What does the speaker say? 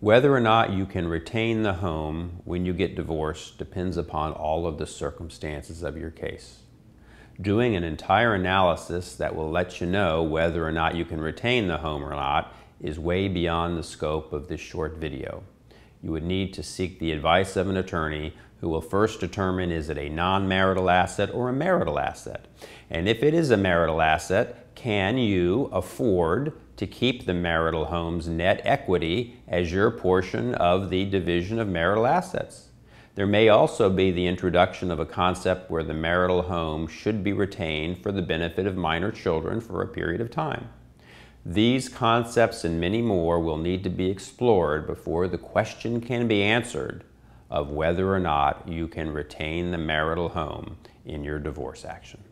Whether or not you can retain the home when you get divorced depends upon all of the circumstances of your case. Doing an entire analysis that will let you know whether or not you can retain the home or not is way beyond the scope of this short video. You would need to seek the advice of an attorney who will first determine is it a non-marital asset or a marital asset. And if it is a marital asset, can you afford to keep the marital home's net equity as your portion of the division of marital assets? There may also be the introduction of a concept where the marital home should be retained for the benefit of minor children for a period of time. These concepts and many more will need to be explored before the question can be answered of whether or not you can retain the marital home in your divorce action.